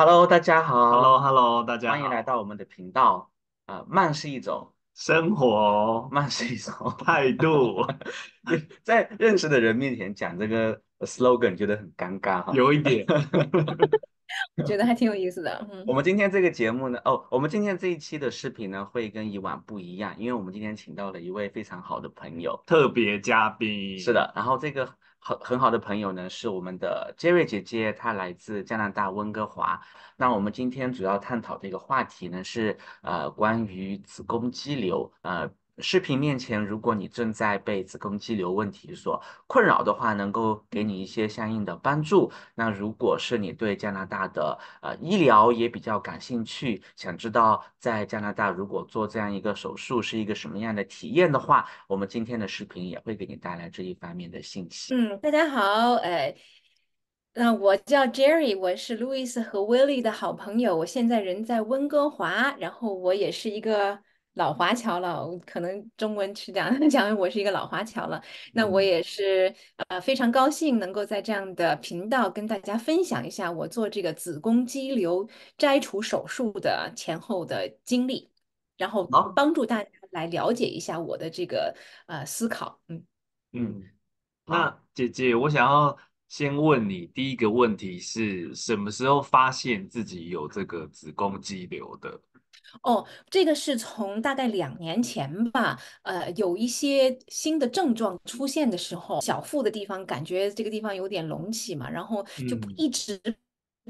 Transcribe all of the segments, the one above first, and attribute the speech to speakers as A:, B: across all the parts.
A: Hello，大家好。Hello，Hello，大家欢迎来到我们的频道。啊，慢是一种生活，慢是一种态度。在认识的人面前讲这个 slogan，觉得很尴尬哈。有一点，
B: 我觉得还挺有意思的。我们
A: 今天这个节目呢，哦，我们今天这一期的视频呢，会跟以往不一样，因为我们今天请到了一位非常好的朋友，特别嘉宾。是的，然后这个。很很好的朋友呢，是我们的 Jerry 姐姐，她来自加拿大温哥华。那我们今天主要探讨的一个话题呢，是呃关于子宫肌瘤，呃。视频面前，如果你正在被子宫肌瘤问题所困扰的话，能够给你一些相应的帮助。那如果是你对加拿大的呃医疗也比较感兴趣，想知道在加拿大如果做这样一个手术是一个什么样的体验的话，我们今天的视频也会给你带来这一方面的信息。
B: 嗯，大家好，哎，那我叫 Jerry，我是 Louis 和 Willie 的好朋友，我现在人在温哥华，然后我也是一个。老华侨了，可能中文是讲 讲我是一个老华侨了。那我也是呃非常高兴能够在这样的频道跟大家分享一下我做这个子宫肌瘤摘除手术的前后的经历，然后帮助大家来了解一下我的这个呃思考。嗯
A: 嗯，那姐姐，我想要先问你，第一个问题是，什么时候发现自己有这个子宫肌瘤的？
B: 哦，这个是从大概两年前吧，呃，有一些新的症状出现的时候，小腹的地方感觉这个地方有点隆起嘛，然后就一直。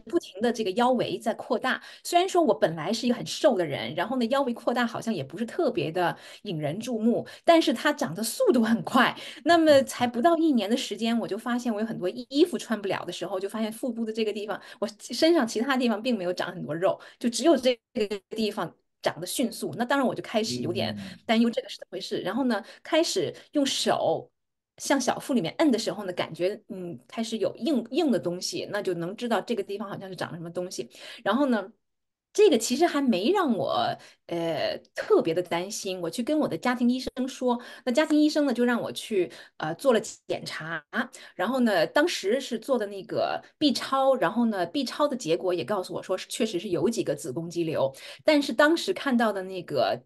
B: 不停的这个腰围在扩大，虽然说我本来是一个很瘦的人，然后呢腰围扩大好像也不是特别的引人注目，但是它长的速度很快。那么才不到一年的时间，我就发现我有很多衣服穿不了的时候，就发现腹部的这个地方，我身上其他地方并没有长很多肉，就只有这个地方长得迅速。那当然我就开始有点担忧这个是怎么回事，然后呢开始用手。向小腹里面摁的时候呢，感觉嗯开始有硬硬的东西，那就能知道这个地方好像是长了什么东西。然后呢，这个其实还没让我呃特别的担心。我去跟我的家庭医生说，那家庭医生呢就让我去呃做了检查。然后呢，当时是做的那个 B 超，然后呢 B 超的结果也告诉我说是确实是有几个子宫肌瘤，但是当时看到的那个。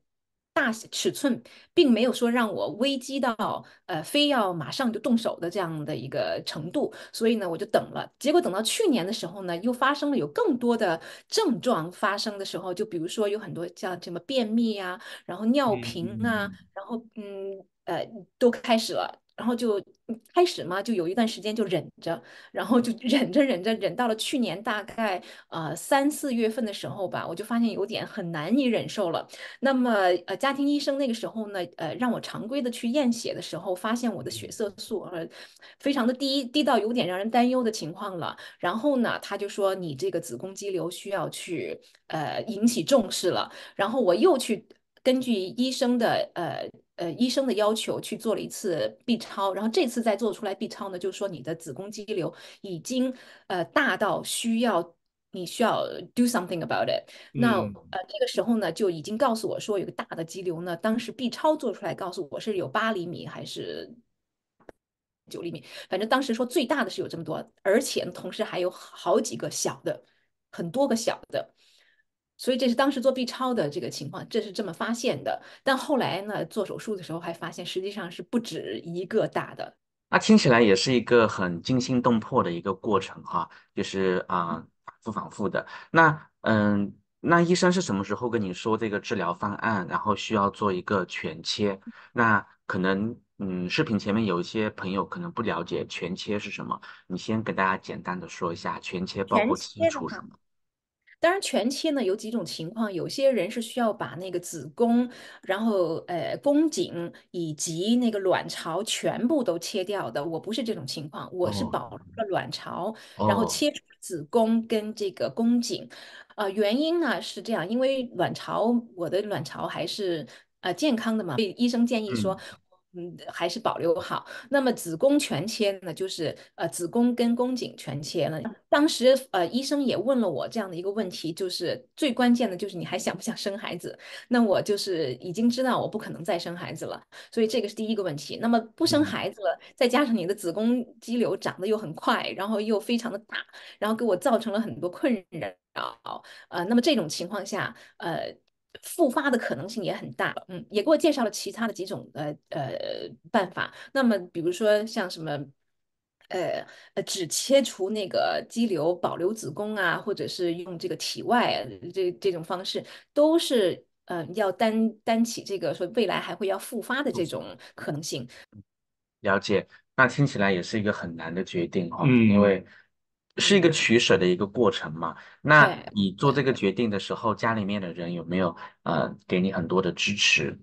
B: 大尺寸并没有说让我危机到呃非要马上就动手的这样的一个程度，所以呢我就等了。结果等到去年的时候呢，又发生了有更多的症状发生的时候，就比如说有很多像什么便秘啊，然后尿频啊，然后嗯呃都开始了。然后就开始嘛，就有一段时间就忍着，然后就忍着忍着忍到了去年大概呃三四月份的时候吧，我就发现有点很难以忍受了。那么呃家庭医生那个时候呢，呃让我常规的去验血的时候，发现我的血色素呃非常的低低到有点让人担忧的情况了。然后呢他就说你这个子宫肌瘤需要去呃引起重视了。然后我又去根据医生的呃。呃，医生的要求去做了一次 B 超，然后这次再做出来 B 超呢，就说你的子宫肌瘤已经呃大到需要你需要 do something about it。那呃这个时候呢，就已经告诉我说有个大的肌瘤呢，当时 B 超做出来告诉我是有八厘米还是九厘米，反正当时说最大的是有这么多，而且同时还有好几个小的，很多个小的。所以这是当时做 B 超的这个情况，这是这么发现的。但后来呢，做手术的时候还发现，实际上是不止一个大的。
A: 那听起来也是一个很惊心动魄的一个过程哈，就是啊，反复反复的。那嗯，那医生是什么时候跟你说这个治疗方案，然后需要做一个全切？那可能嗯，视频前面有一些朋友可能不了解全切是什么，你先给大家简单的说一下全切包括切除什么。
B: 当然，全切呢有几种情况，有些人是需要把那个子宫，然后呃宫颈以及那个卵巢全部都切掉的。我不是这种情况，我是保留了卵巢，然后切除子宫跟这个宫颈。啊，原因呢是这样，因为卵巢我的卵巢还是呃，健康的嘛，所以医生建议说。嗯，还是保留好。那么子宫全切呢，就是呃子宫跟宫颈全切了。当时呃医生也问了我这样的一个问题，就是最关键的就是你还想不想生孩子？那我就是已经知道我不可能再生孩子了，所以这个是第一个问题。那么不生孩子了，再加上你的子宫肌瘤长得又很快，然后又非常的大，然后给我造成了很多困扰。呃，那么这种情况下，呃。复发的可能性也很大，嗯，也给我介绍了其他的几种呃呃办法。那么比如说像什么呃呃只切除那个肌瘤保留子宫啊，或者是用这个体外这这种方式，都是呃要担担起这个说未来还会要复发的这种可能性。
A: 了解，那听起来也是一个很难的决定哈，因为。是一个取舍的一个过程嘛？那你做这个决定的时候，家里面的人有没有呃给你很多的支持？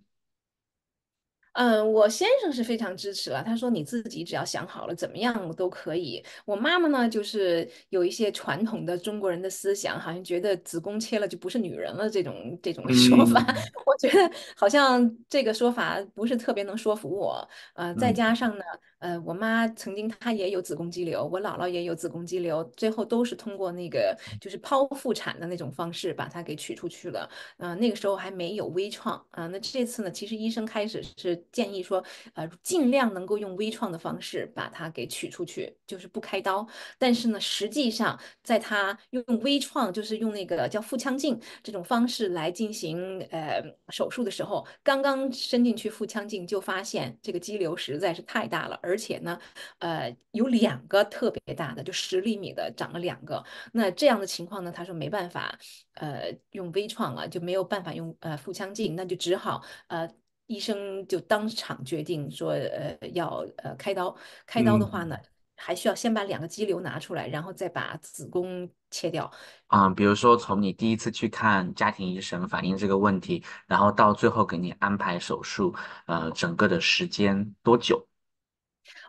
B: 嗯，我先生是非常支持了，他说你自己只要想好了，怎么样都可以。我妈妈呢，就是有一些传统的中国人的思想，好像觉得子宫切了就不是女人了，这种这种说法，我觉得好像这个说法不是特别能说服我。呃，再加上呢。呃，我妈曾经她也有子宫肌瘤，我姥姥也有子宫肌瘤，最后都是通过那个就是剖腹产的那种方式把它给取出去了。嗯，那个时候还没有微创啊。那这次呢，其实医生开始是建议说，呃，尽量能够用微创的方式把它给取出去，就是不开刀。但是呢，实际上在她用微创，就是用那个叫腹腔镜这种方式来进行呃手术的时候，刚刚伸进去腹腔镜就发现这个肌瘤实在是太大了。而且呢，呃，有两个特别大的，就十厘米的，长了两个。那这样的情况呢，他说没办法，呃，用微创啊就没有办法用呃腹腔镜，那就只好呃，医生就当场决定说，呃，要呃开刀。开刀的话呢，还需要先把两个肌瘤拿出来，然后再把子宫切掉。
A: 嗯，比如说从你第一次去看家庭医生反映这个问题，然后到最后给你安排手术，呃，整个的时间多久？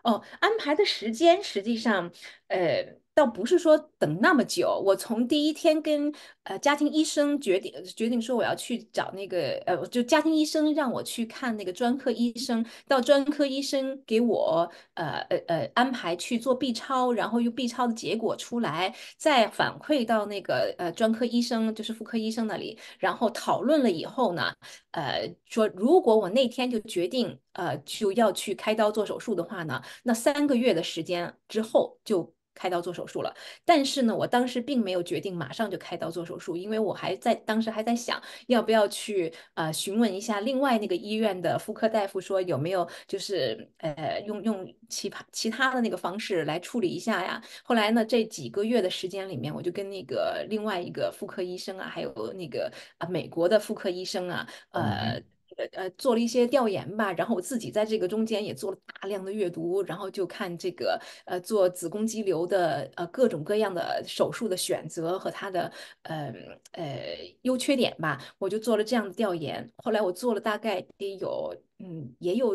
B: 哦，安排的时间实际上，呃。倒不是说等那么久，我从第一天跟呃家庭医生决定决定说我要去找那个呃，就家庭医生让我去看那个专科医生，到专科医生给我呃呃呃安排去做 B 超，然后用 B 超的结果出来，再反馈到那个呃专科医生，就是妇科医生那里，然后讨论了以后呢，呃说如果我那天就决定呃就要去开刀做手术的话呢，那三个月的时间之后就。开刀做手术了，但是呢，我当时并没有决定马上就开刀做手术，因为我还在当时还在想，要不要去呃询问一下另外那个医院的妇科大夫，说有没有就是呃用用其他其他的那个方式来处理一下呀？后来呢，这几个月的时间里面，我就跟那个另外一个妇科医生啊，还有那个啊美国的妇科医生啊，呃。呃，做了一些调研吧，然后我自己在这个中间也做了大量的阅读，然后就看这个呃，做子宫肌瘤的呃各种各样的手术的选择和它的呃呃优缺点吧，我就做了这样的调研。后来我做了大概得有嗯，也有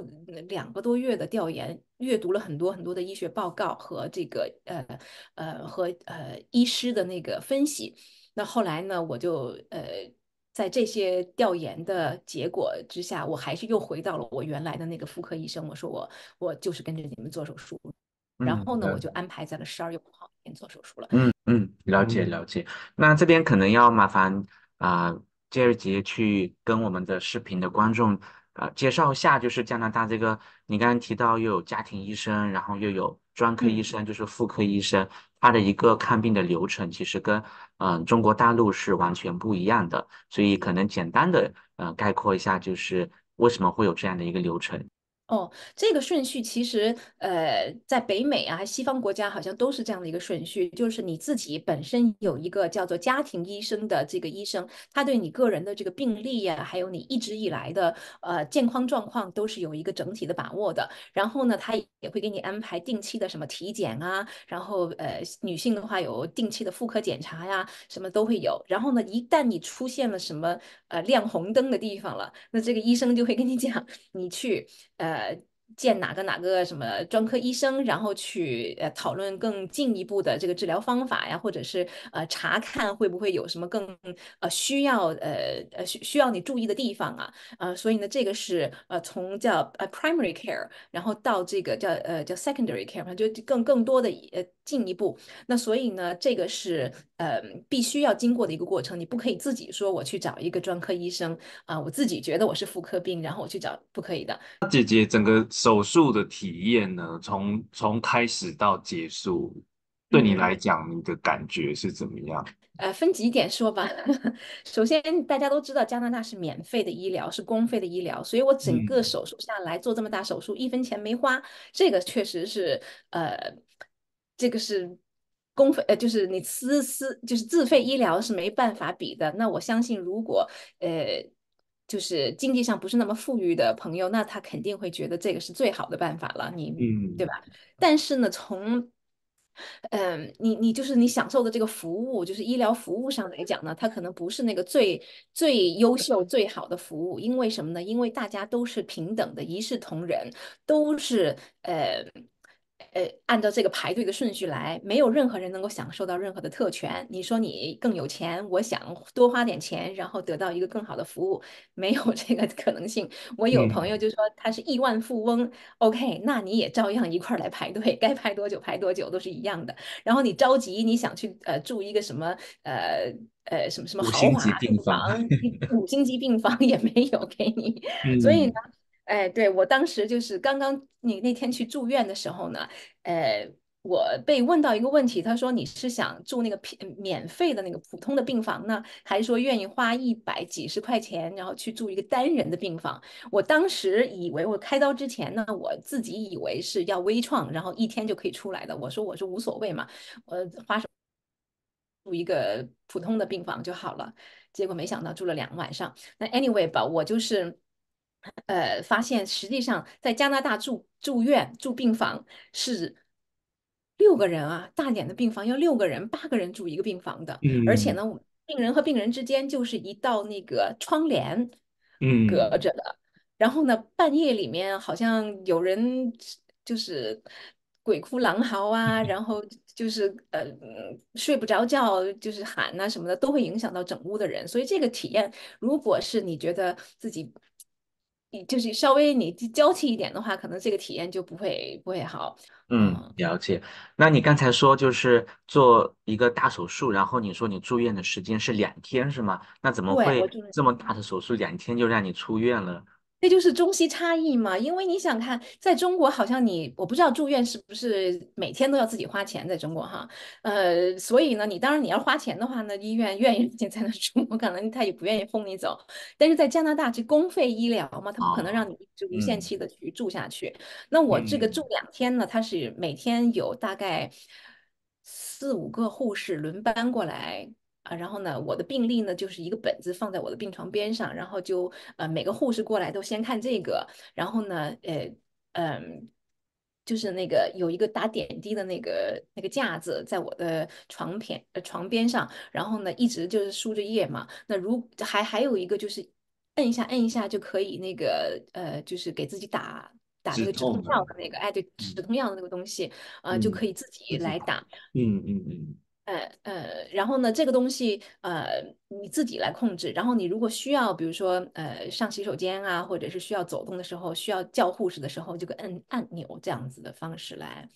B: 两个多月的调研，阅读了很多很多的医学报告和这个呃呃和呃医师的那个分析。那后来呢，我就呃。在这些调研的结果之下，我还是又回到了我原来的那个妇科医生。我说我我就是跟着你们做手术，
A: 然后呢，我就
B: 安排在了十二月五号那天做手术了。嗯
A: 嗯，了解了解。那这边可能要麻烦啊，Jerry 姐去跟我们的视频的观众。呃，介绍一下，就是加拿大这个，你刚刚提到又有家庭医生，然后又有专科医生，就是妇科医生，他的一个看病的流程，其实跟嗯中国大陆是完全不一样的。所以可能简单的呃概括一下，就是为什么会有这样的一个流程？
B: 哦，这个顺序其实，呃，在北美啊，西方国家好像都是这样的一个顺序，就是你自己本身有一个叫做家庭医生的这个医生，他对你个人的这个病历呀，还有你一直以来的呃健康状况都是有一个整体的把握的。然后呢，他也会给你安排定期的什么体检啊，然后呃，女性的话有定期的妇科检查呀，什么都会有。然后呢，一旦你出现了什么呃亮红灯的地方了，那这个医生就会跟你讲，你去呃。uh, 见哪个哪个什么专科医生，然后去呃讨论更进一步的这个治疗方法呀，或者是呃查看会不会有什么更呃需要呃呃需需要你注意的地方啊，呃所以呢这个是呃从叫呃 primary care，然后到这个叫呃叫 secondary care，就更更多的呃进一步。那所以呢这个是呃必须要经过的一个过程，你不可以自己说我去找一个专科医生啊，我自己觉得我是妇科病，然后我去找不可以的。
A: 姐姐整个。手术的体验呢？从从开始到结束，对你来讲，你的感觉是怎么样？
B: 呃，分几点说吧。首先，大家都知道加拿大是免费的医疗，是公费的医疗，所以我整个手术下来做这么大手术，一分钱没花，这个确实是呃，这个是公费，呃，就是你私私就是自费医疗是没办法比的。那我相信，如果呃。就是经济上不是那么富裕的朋友，那他肯定会觉得这个是最好的办法了，你，对吧？但是呢，从，嗯，你你就是你享受的这个服务，就是医疗服务上来讲呢，它可能不是那个最最优秀、最好的服务。因为什么呢？因为大家都是平等的，一视同仁，都是，呃。呃，按照这个排队的顺序来，没有任何人能够享受到任何的特权。你说你更有钱，我想多花点钱，然后得到一个更好的服务，没有这个可能性。我有朋友就说他是亿万富翁，OK，那你也照样一块儿来排队，该排多久排多久都是一样的。然后你着急，你想去呃住一个什么呃呃什么什么豪华病房，五星级病房也没有给你，所以呢。哎，对我当时就是刚刚你那天去住院的时候呢，呃，我被问到一个问题，他说你是想住那个免免费的那个普通的病房呢，还是说愿意花一百几十块钱，然后去住一个单人的病房？我当时以为我开刀之前呢，我自己以为是要微创，然后一天就可以出来的。我说我是无所谓嘛，我花住一个普通的病房就好了。结果没想到住了两晚上。那 anyway 吧，我就是。呃，发现实际上在加拿大住住院住病房是六个人啊，大点的病房要六个人、八个人住一个病房的，而且呢，病人和病人之间就是一道那个窗帘，
A: 嗯，隔着
B: 的。然后呢，半夜里面好像有人就是鬼哭狼嚎啊，然后就是呃睡不着觉，就是喊呐什么的，都会影响到整屋的人。所以这个体验，如果是你觉得自己。你就是稍微你娇气一点的话，可能这个体验就不会不会好。
A: 嗯，了解。那你刚才说就是做一个大手术，然后你说你住院的时间是两天，是吗？那怎么会这么大的手术两天就让你出院了？
B: 这就是中西差异嘛，因为你想看，在中国好像你我不知道住院是不是每天都要自己花钱，在中国哈，呃，所以呢，你当然你要花钱的话呢，医院愿意让你在那住，可能他也不愿意轰你走。但是在加拿大这公费医疗嘛，他不可能让你一直无限期的去住下去。那我这个住两天呢，他是每天有大概四五个护士轮班过来。啊，然后呢，我的病历呢就是一个本子放在我的病床边上，然后就呃每个护士过来都先看这个，然后呢，呃，嗯，就是那个有一个打点滴的那个那个架子在我的床呃床边上，然后呢一直就是输着液嘛。那如还还有一个就是摁一下摁一下就可以那个呃就是给自己打打那个止痛药的那个，哎对，止痛药的那个东西啊就可以自己来打。
A: 嗯嗯嗯。
B: 呃呃，然后呢，这个东西，呃。你自己来控制。然后你如果需要，比如说，呃，上洗手间啊，或者是需要走动的时候，需要叫护士的时候，就按按钮这样子的方式来。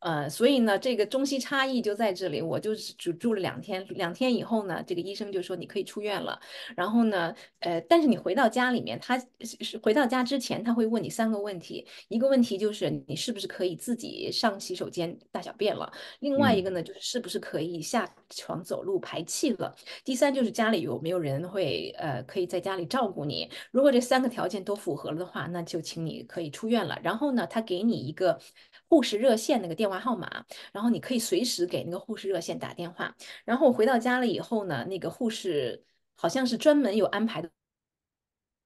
B: 呃，所以呢，这个中西差异就在这里。我就只住了两天，两天以后呢，这个医生就说你可以出院了。然后呢，呃，但是你回到家里面，他是回到家之前，他会问你三个问题。一个问题就是你是不是可以自己上洗手间大小便了？另外一个呢，就是是不是可以下床走路排气了？第三就是。家里有没有人会呃可以在家里照顾你？如果这三个条件都符合了的话，那就请你可以出院了。然后呢，他给你一个护士热线那个电话号码，然后你可以随时给那个护士热线打电话。然后回到家了以后呢，那个护士好像是专门有安排的。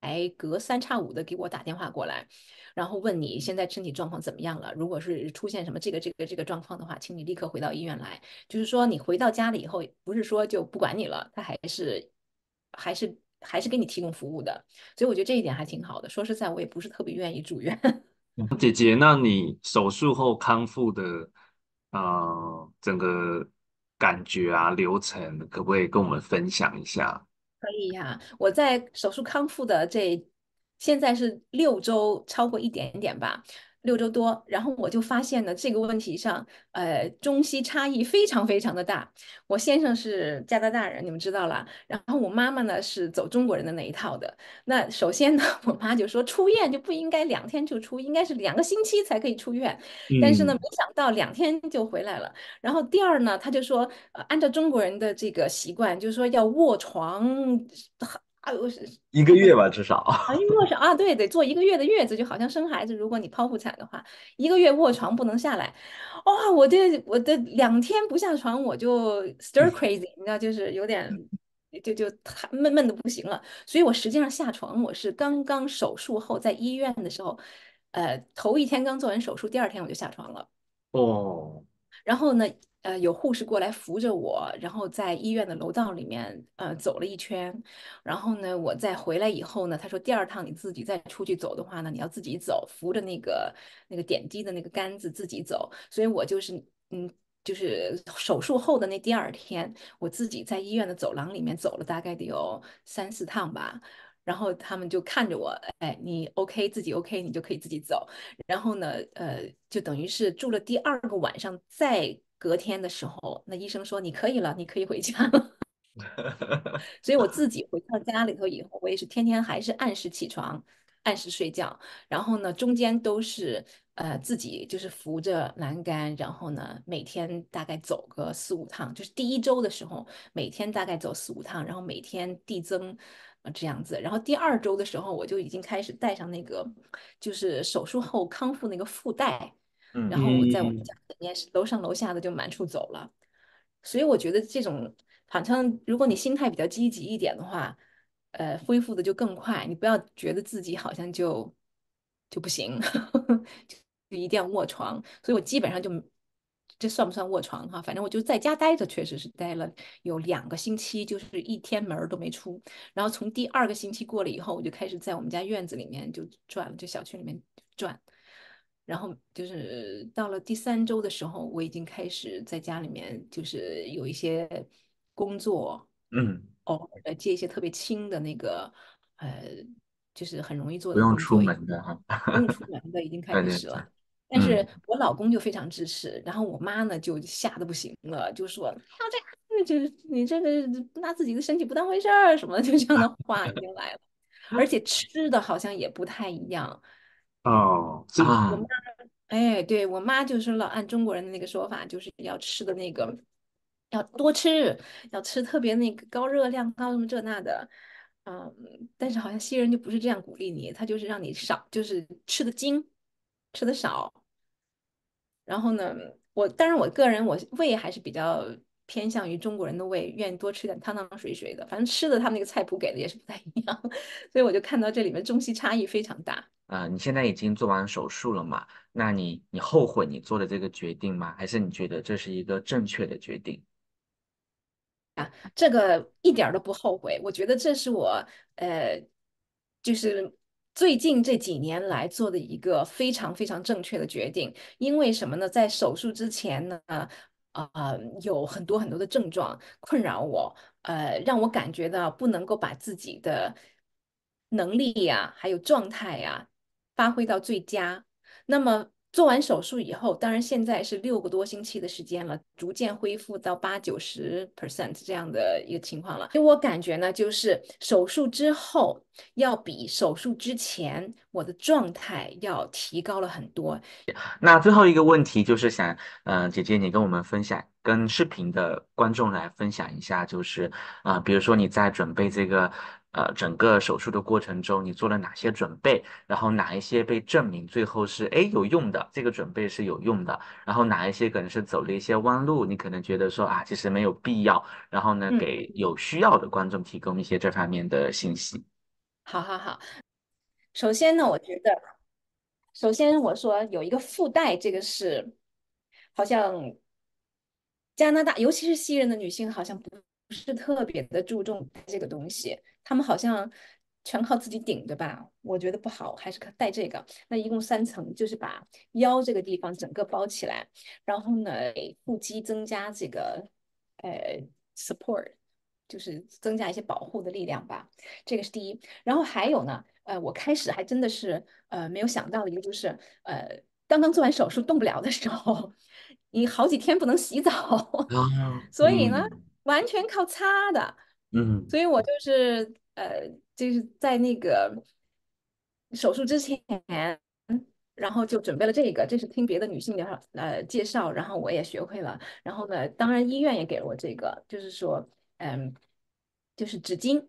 B: 还隔三差五的给我打电话过来，然后问你现在身体状况怎么样了？如果是出现什么这个这个这个状况的话，请你立刻回到医院来。就是说你回到家里以后，不是说就不管你了，他还是还是还是给你提供服务的。所以我觉得这一点还挺好的。说实在，我也不是特别愿意住院。
A: 姐姐，那你手术后康复的啊，整个感觉啊，流程可不可以跟我们分享一下？
B: 可以呀，我在手术康复的这，现在是六周，超过一点点吧。六周多，然后我就发现呢，这个问题上，呃，中西差异非常非常的大。我先生是加拿大人，你们知道啦。然后我妈妈呢是走中国人的那一套的。那首先呢，我妈就说出院就不应该两天就出，应该是两个星期才可以出院。但是呢，没想到两天就回来了。然后第二呢，她就说，呃，按照中国人的这个习惯，就是说要卧床。啊，我是
A: 一个月吧，至少。
B: 一个月少啊，对，得坐一个月的月子，就好像生孩子，如果你剖腹产的话，一个月卧床不能下来。哇，我这我这两天不下床，我就 s t i r crazy，你知道，就是有点，就就闷闷的不行了。所以我实际上下床，我是刚刚手术后在医院的时候，呃，头一天刚做完手术，第二天我就下床了。
A: 哦，
B: 然后呢？呃，有护士过来扶着我，然后在医院的楼道里面，呃，走了一圈。然后呢，我再回来以后呢，他说第二趟你自己再出去走的话呢，你要自己走，扶着那个那个点滴的那个杆子自己走。所以，我就是，嗯，就是手术后的那第二天，我自己在医院的走廊里面走了大概得有三四趟吧。然后他们就看着我，哎，你 OK，自己 OK，你就可以自己走。然后呢，呃，就等于是住了第二个晚上再。隔天的时候，那医生说你可以了，你可以回家了。所以我自己回到家里头以后，我也是天天还是按时起床，按时睡觉。然后呢，中间都是呃自己就是扶着栏杆，然后呢每天大概走个四五趟，就是第一周的时候每天大概走四五趟，然后每天递增这样子。然后第二周的时候，我就已经开始带上那个就是手术后康复那个腹带。然后我在我们家里面是楼上楼下的就满处走了，所以我觉得这种反正如果你心态比较积极一点的话，呃，恢复的就更快。你不要觉得自己好像就就不行，就一定要卧床。所以我基本上就这算不算卧床哈？反正我就在家待着，确实是待了有两个星期，就是一天门儿都没出。然后从第二个星期过了以后，我就开始在我们家院子里面就转就小区里面转。然后就是到了第三周的时候，我已经开始在家里面，就是有一些工作，嗯，偶尔接一些特别轻的那个，呃，就是很容易做的，不用出门的，不用出门的已经开始了。但是我老公就非常支持，然后我妈呢就吓得不行了，就说：“哎呀，这，就你这个拿自己的身体不当回事儿，什么就这样的话已经来了，而且吃的好像也不太一样。”哦，我们家哎，对我妈就是老按中国人的那个说法，就是要吃的那个要多吃，要吃特别那个高热量、高什么这那的，嗯，但是好像西人就不是这样鼓励你，他就是让你少，就是吃的精，吃的少。然后呢，我当然我个人我胃还是比较偏向于中国人的胃，愿意多吃点汤汤水水的，反正吃的他们那个菜谱给的也是不太一样，所以我就看到这里面中西差异非常大。
A: 啊，你现在已经做完手术了嘛？那你你后悔你做的这个决定吗？还是你觉得这是一个正确的决定？
B: 啊，这个一点都不后悔。我觉得这是我呃，就是最近这几年来做的一个非常非常正确的决定。因为什么呢？在手术之前呢，啊呃，有很多很多的症状困扰我，呃，让我感觉到不能够把自己的能力呀，还有状态呀。发挥到最佳。那么做完手术以后，当然现在是六个多星期的时间了，逐渐恢复到八九十 percent 这样的一个情况了。就我感觉呢，就是手术之后要比手术之前我的状态要提高了很多。
A: 那最后一个问题就是想，嗯，姐姐你跟我们分享，跟视频的观众来分享一下，就是啊，比如说你在准备这个。呃，整个手术的过程中，你做了哪些准备？然后哪一些被证明最后是哎有用的？这个准备是有用的。然后哪一些可能是走了一些弯路？你可能觉得说啊，其实没有必要。然后呢，给有需要的观众提供一些这方面的信息。
B: 好好好，首先呢，我觉得，首先我说有一个附带，这个是好像加拿大，尤其是西人的女性，好像不是特别的注重这个东西。他们好像全靠自己顶着吧，我觉得不好，还是带这个。那一共三层，就是把腰这个地方整个包起来，然后呢，给腹肌增加这个呃 support，就是增加一些保护的力量吧。这个是第一。然后还有呢，呃，我开始还真的是呃没有想到的一个，就是呃，刚刚做完手术动不了的时候，你好几天不能洗澡，所以呢，完全靠擦的。嗯，所以我就是呃，就是在那个手术之前，然后就准备了这个。这是听别的女性的呃，介绍，然后我也学会了。然后呢，当然医院也给了我这个，就是说，嗯，就是纸巾，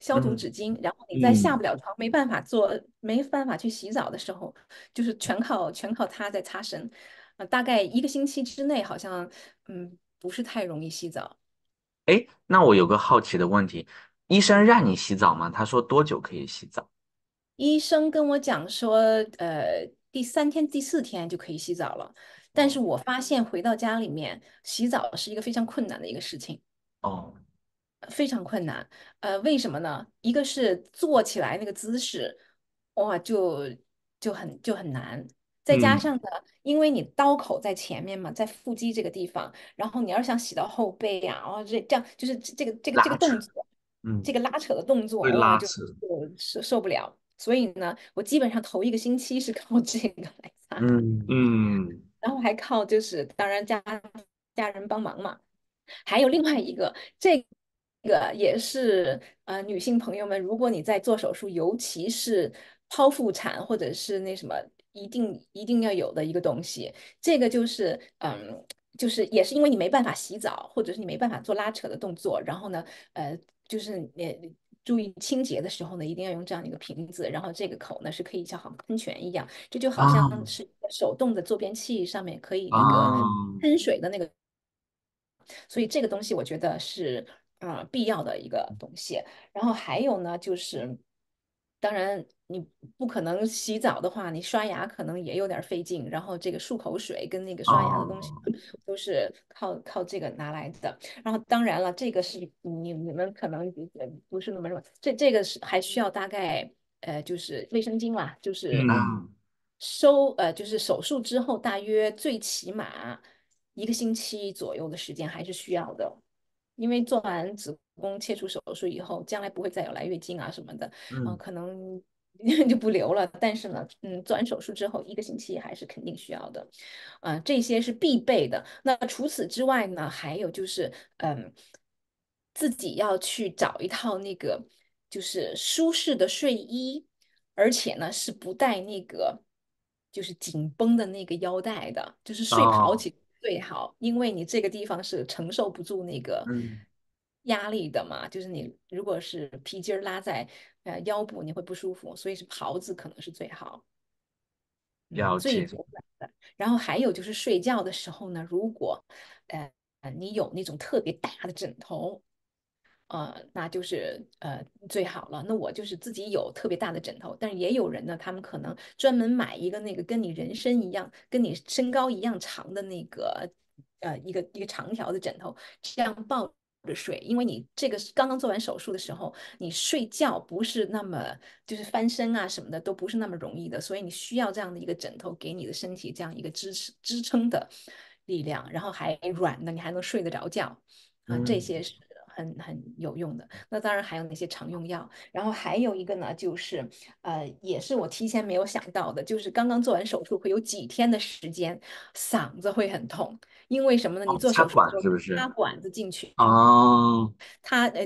B: 消毒纸巾。然后你在下不了床、没办法做、没办法去洗澡的时候，就是全靠全靠它在擦身。呃，大概一个星期之内，好像嗯，不是太容易洗澡。
A: 哎，那我有个好奇的问题，医生让你洗澡吗？他说多久可以洗澡？
B: 医生跟我讲说，呃，第三天、第四天就可以洗澡了。但是我发现回到家里面洗澡是一个非常困难的一个事情哦，非常困难。呃，为什么呢？一个是坐起来那个姿势，哇，就就很就很难。再加上呢，因为你刀口在前面嘛，在腹肌这个地方，然后你要是想洗到后背呀，然后这这样就是这个这个这个动作，嗯，这个拉扯的动作，拉扯，我受受不了。所以呢，我基本上头一个星期是靠 这个来
A: 擦，嗯嗯
B: 然后还靠就是当然家家人帮忙嘛，还有另外一个，这个也是，呃，女性朋友们，如果你在做手术，尤其是剖腹产或者是那什么。一定一定要有的一个东西，这个就是，嗯，就是也是因为你没办法洗澡，或者是你没办法做拉扯的动作，然后呢，呃，就是你注意清洁的时候呢，一定要用这样一个瓶子，然后这个口呢是可以像好喷泉一样，这就好像是手动的坐便器上面可以那个喷水的那个，所以这个东西我觉得是啊必要的一个东西，然后还有呢就是。当然，你不可能洗澡的话，你刷牙可能也有点费劲。然后这个漱口水跟那个刷牙的东西，都是靠靠这个拿来的。然后当然了，这个是你你们可能不是那么什么。这这个是还需要大概呃，就是卫生巾啦，就是收呃，就是手术之后大约最起码一个星期左右的时间还是需要的，因为做完子宫。宫切除手术以后，将来不会再有来月经啊什么的，嗯，可能 就不留了。但是呢，嗯，做完手术之后一个星期还是肯定需要的，啊，这些是必备的。那除此之外呢，还有就是，嗯，自己要去找一套那个就是舒适的睡衣，而且呢是不带那个就是紧绷的那个腰带的，就是睡袍几最好，因为你这个地方是承受不住那个。嗯，压力的嘛，就是你如果是皮筋儿拉在呃腰部，你会不舒服，所以是袍子可能是最好，了解。然后还有就是睡觉的时候呢，如果呃你有那种特别大的枕头，呃那就是呃最好了。那我就是自己有特别大的枕头，但是也有人呢，他们可能专门买一个那个跟你人身一样、跟你身高一样长的那个呃一个一个长条的枕头，这样抱。着睡，因为你这个刚刚做完手术的时候，你睡觉不是那么就是翻身啊什么的都不是那么容易的，所以你需要这样的一个枕头，给你的身体这样一个支持支撑的力量，然后还软的，你还能睡得着觉啊，这些是。很很有用的，那当然还有那些常用药，然后还有一个呢，就是呃，也是我提前没有想到的，就是刚刚做完手术会有几天的时间嗓子会很痛，因为什么呢？你做手术就插管子进去啊，他呃，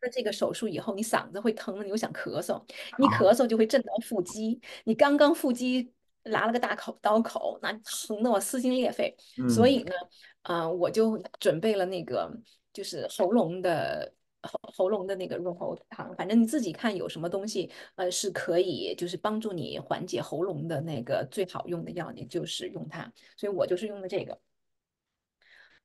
B: 那这个手术以后，你嗓子会疼的，你又想咳嗽，你咳嗽就会震到腹肌，你刚刚腹肌拉了个大口刀口，那疼的我撕心裂肺，所以呢，呃，我就准备了那个。就是喉咙的喉喉咙的那个润喉糖，反正你自己看有什么东西，呃，是可以就是帮助你缓解喉咙的那个最好用的药，你就是用它。所以我就是用的这个，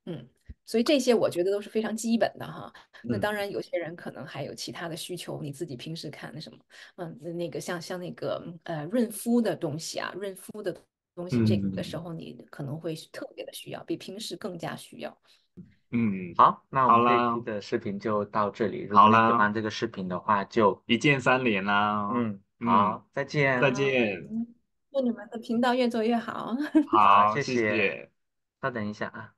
B: 嗯，所以这些我觉得都是非常基本的哈。那当然有些人可能还有其他的需求，你自己平时看什么？嗯，那个像像那个呃润肤的东西啊，润肤的东西，这个的时候你可能会特别的需要，比平时更加需要。
A: 嗯，好，那我们这期的视频就到这里。好啦，喜欢这个视频的话，就一键三连啦。嗯，好，再见，再见。
B: 祝你们的频道越做越好。
A: 好，谢谢。稍等一下啊。